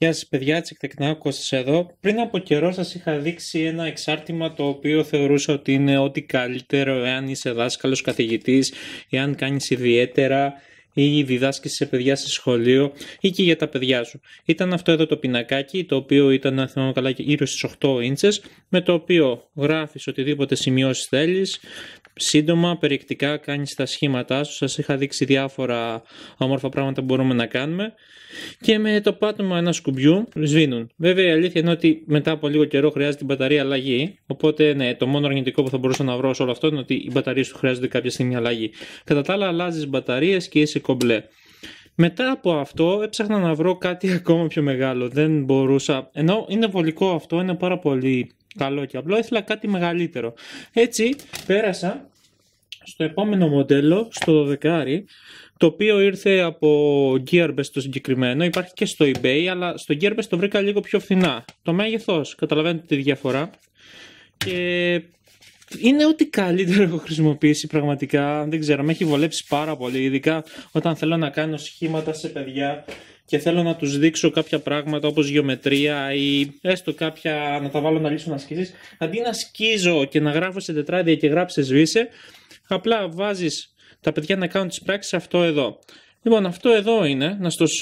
Γεια σας, παιδιά, τσεκτεκνά, Κώστας εδώ. Πριν από καιρό σας είχα δείξει ένα εξάρτημα το οποίο θεωρούσα ότι είναι ό,τι καλύτερο εάν είσαι δάσκαλος καθηγητής, εάν κάνεις ιδιαίτερα ή διδάσκει σε παιδιά σε σχολείο ή και για τα παιδιά σου. Ήταν αυτό εδώ το πινακάκι, το οποίο ήταν, αν θυμάμαι καλά, γύρω στις 8 ίντσε, με το οποίο γράφεις οτιδήποτε σημειώσεις θέλεις σύντομα, περιεκτικά κάνεις τα σχήματά σου. Σας είχα δείξει διάφορα όμορφα πράγματα που μπορούμε να κάνουμε. Και με το πάτωμα ένα σκουμπιού σβήνουν. Βέβαια η αλήθεια είναι ότι μετά από λίγο καιρό χρειάζεται την μπαταρία αλλαγή. Οπότε ναι, το μόνο αρνητικό που θα μπορούσα να βρω σε όλο αυτό είναι ότι οι μπαταρίες του χρειάζονται κάποια στιγμή αλλαγή. Κατά τα άλλα αλλάζεις μπαταρίες και είσαι κομπλέ. Μετά από αυτό έψαχνα να βρω κάτι ακόμα πιο μεγάλο. Δεν μπορούσα. Ενώ είναι βολικό αυτό, είναι πάρα πολύ καλό και απλό. Ήθελα κάτι μεγαλύτερο. Έτσι πέρασα στο επόμενο μοντέλο, στο 12, το οποίο ήρθε από Gearbest το συγκεκριμένο, υπάρχει και στο eBay, αλλά στο Gearbest το βρήκα λίγο πιο φθηνά. Το μέγεθος, καταλαβαίνετε τη διαφορά. Και είναι ό,τι καλύτερο έχω χρησιμοποιήσει πραγματικά. Δεν ξέρω, με έχει βολέψει πάρα πολύ. Ειδικά όταν θέλω να κάνω σχήματα σε παιδιά και θέλω να τους δείξω κάποια πράγματα όπως γεωμετρία ή έστω κάποια να τα βάλω να λύσουν ασκήσεις αντί να σκίζω και να γράφω σε τετράδια και γράψε σβήσε απλά βάζεις τα παιδιά να κάνουν τις πράξεις αυτό εδώ Λοιπόν, αυτό εδώ είναι,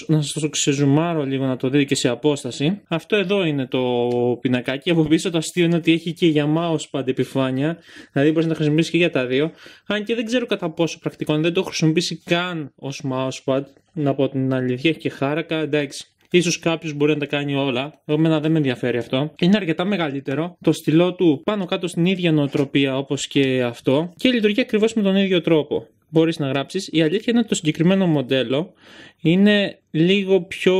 να σα το ξεζουμάρω λίγο να το δείτε και σε απόσταση. Αυτό εδώ είναι το πινακάκι. Από πίσω το αστείο είναι ότι έχει και για mousepad επιφάνεια. Δηλαδή μπορείς να το χρησιμοποιήσεις και για τα δύο. Αν και δεν ξέρω κατά πόσο πρακτικό, δεν το έχω χρησιμοποιήσει καν ως mousepad. Να πω την αλήθεια, έχει και χάρακα. Εντάξει, ίσως κάποιος μπορεί να τα κάνει όλα. Εμένα δεν με ενδιαφέρει αυτό. Είναι αρκετά μεγαλύτερο. Το στυλό του πάνω κάτω στην ίδια νοοτροπία όπως και αυτό. Και λειτουργεί ακριβώς με τον ίδιο τρόπο. Μπορείς να γράψεις Η αλήθεια είναι ότι το συγκεκριμένο μοντέλο είναι λίγο πιο,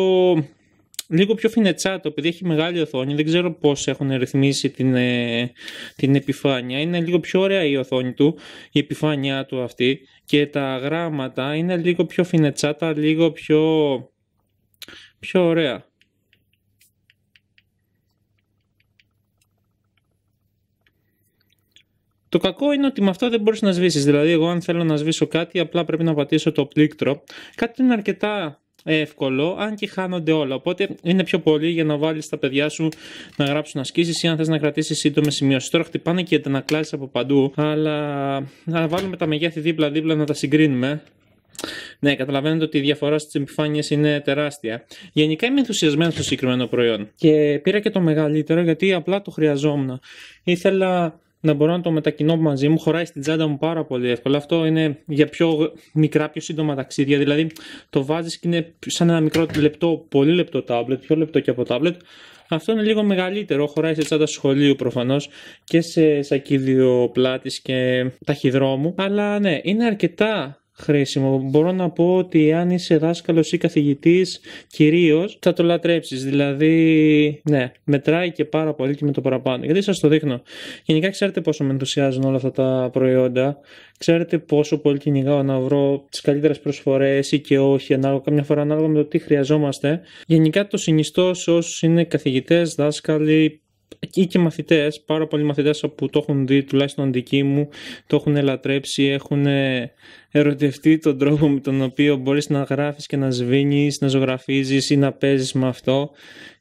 λίγο πιο φινετσάτο, επειδή έχει μεγάλη οθόνη. Δεν ξέρω πώς έχουν ρυθμίσει την, ε, την επιφάνεια. Είναι λίγο πιο ωραία η οθόνη του, η επιφάνειά του αυτή. Και τα γράμματα είναι λίγο πιο φινετσάτα, λίγο πιο, πιο ωραία. Το κακό είναι ότι με αυτό δεν μπορείς να σβήσεις, Δηλαδή, εγώ, αν θέλω να σβήσω κάτι, απλά πρέπει να πατήσω το πλήκτρο. Κάτι είναι αρκετά εύκολο, αν και χάνονται όλα. Οπότε είναι πιο πολύ για να βάλεις τα παιδιά σου να γράψουν ασκήσεις ή αν θες να κρατήσεις σύντομες σημειώσεις. Τώρα χτυπάνε και τα ανακλάσει από παντού, αλλά να βάλουμε τα μεγέθη δίπλα-δίπλα να τα συγκρίνουμε. Ναι, καταλαβαίνετε ότι η διαφορά στις επιφάνειες είναι τεράστια. Γενικά είμαι ενθουσιασμένος στο συγκεκριμένο προϊόν. Και πήρα και το μεγαλύτερο γιατί απλά το χρειαζόμουν. Ήθελα να μπορώ να το μετακινώ μαζί μου, χωράει στην τσάντα μου πάρα πολύ εύκολα. Αυτό είναι για πιο μικρά, πιο σύντομα ταξίδια. Δηλαδή το βάζεις και είναι σαν ένα μικρό λεπτό, πολύ λεπτό τάμπλετ, πιο λεπτό και από τάμπλετ. Αυτό είναι λίγο μεγαλύτερο, χωράει σε τσάντα σχολείου προφανώς και σε σακίδιο πλάτης και ταχυδρόμου. Αλλά ναι, είναι αρκετά χρήσιμο. Μπορώ να πω ότι αν είσαι δάσκαλος ή καθηγητής κυρίως, θα το λατρέψεις, Δηλαδή, ναι, μετράει και πάρα πολύ και με το παραπάνω. Γιατί σας το δείχνω. Γενικά ξέρετε πόσο με ενθουσιάζουν όλα αυτά τα προϊόντα. Ξέρετε πόσο πολύ κυνηγάω να βρω τις καλύτερες προσφορές ή και όχι, ανάλογα, καμιά φορά ανάλογα με το τι χρειαζόμαστε. Γενικά το συνιστώ σε όσους είναι καθηγητές, δάσκαλοι, ή και μαθητές, πάρα πολλοί μαθητές που το έχουν δει, τουλάχιστον δικοί μου, το έχουν ελατρέψει, έχουν ε, ερωτευτεί τον τρόπο με τον οποίο μπορείς να γράφεις και να σβήνεις, να ζωγραφίζεις ή να παίζεις με αυτό.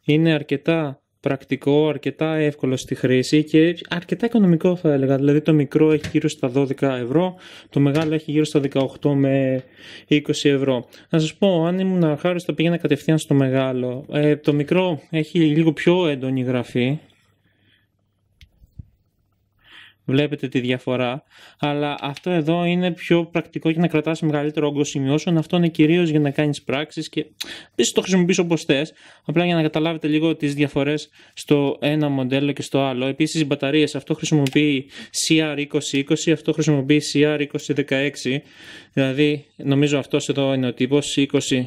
Είναι αρκετά πρακτικό, αρκετά εύκολο στη χρήση και αρκετά οικονομικό θα έλεγα. Δηλαδή το μικρό έχει γύρω στα 12 ευρώ, το μεγάλο έχει γύρω στα 18 με 20 ευρώ. Να σας πω, αν ήμουν αρχάριος θα πήγαινα κατευθείαν στο μεγάλο. Ε, το μικρό έχει λίγο πιο έντονη γραφή, Βλέπετε τη διαφορά. Αλλά αυτό εδώ είναι πιο πρακτικό για να κρατάς μεγαλύτερο όγκο σημειώσεων. Αυτό είναι κυρίως για να κάνεις πράξεις και επίση το χρησιμοποιείς όπως θες. Απλά για να καταλάβετε λίγο τις διαφορές στο ένα μοντέλο και στο άλλο. Επίσης οι μπαταρίες. Αυτό χρησιμοποιεί CR2020, αυτό χρησιμοποιεί CR2016. Δηλαδή νομίζω αυτός εδώ είναι ο τύπος 20.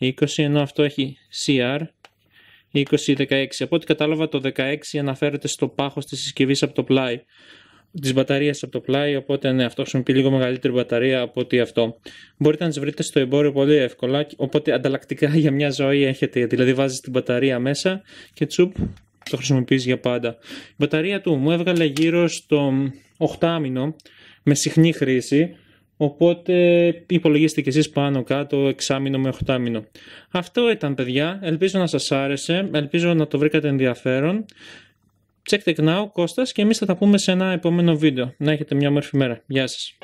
20 ενώ αυτό έχει CR 2016. Από ό,τι κατάλαβα το 16 αναφέρεται στο πάχος της συσκευής από το πλάι, της μπαταρίας από το πλάι, οπότε ναι, αυτός χρησιμοποιεί λίγο μεγαλύτερη μπαταρία από ότι αυτό. Μπορείτε να τις βρείτε στο εμπόριο πολύ εύκολα, οπότε ανταλλακτικά για μια ζωή έχετε, δηλαδή βάζεις την μπαταρία μέσα και τσουπ, το χρησιμοποιείς για πάντα. Η μπαταρία του μου έβγαλε γύρω στο 8 μήνο με συχνή χρήση, Οπότε υπολογίστε και εσείς πάνω κάτω εξάμηνο με οχτάμηνο. Αυτό ήταν παιδιά. Ελπίζω να σας άρεσε. Ελπίζω να το βρήκατε ενδιαφέρον. Check it now, Κώστας και εμείς θα τα πούμε σε ένα επόμενο βίντεο. Να έχετε μια όμορφη μέρα. Γεια σας.